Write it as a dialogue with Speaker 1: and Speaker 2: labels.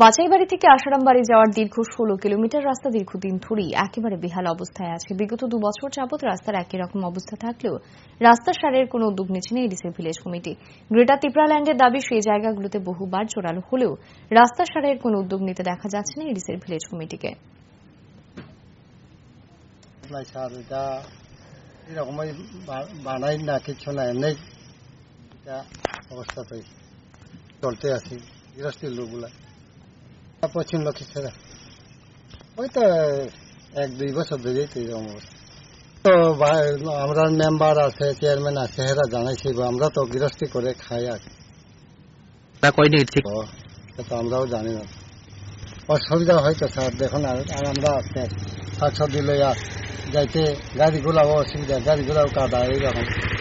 Speaker 1: বাছাইবাড়ি থেকে আশারামবাড়ি যাওয়ার দীর্ঘ ষোলো কিলোমিটার রাস্তা দীর্ঘদিন ধরেই একেবারে বেহাল অবস্থায় আছে বিগত দু বছর যাবৎ রাস্তার একই রকম অবস্থা থাকলেও রাস্তা সারের কোন উদ্যোগ নিচ্ছে না এডিসি ভিলেজ কমিটি গ্রেটার ত্রিপুরাল্যান্ডের দাবি সেই জায়গাগুলোতে বহুবার জোরালো হলেও রাস্তা সারের কোন উদ্যোগ নিতে দেখা যাচ্ছে না এডিসি ভিলেজ কমিটিকে
Speaker 2: চলতে আছে গৃহস্থীর লোকগুলা পশ্চিম ছাড়া ওই তো এক দুই বছর ধরেই তো এরকম তো আমরা মেম্বার আছে চেয়ারম্যান আছে হেরা জানাইছি আমরা তো গৃহস্থী করে খাই আর
Speaker 3: তা কয়নি ঠিক
Speaker 2: তো আমরাও জানি না অসুবিধা হয়তো স্যার দেখুন আর আমরা শাক সবজি লইয়া যাইতে গাড়িগুলাও অসুবিধা গাড়িগুলাও কাদা এইরকম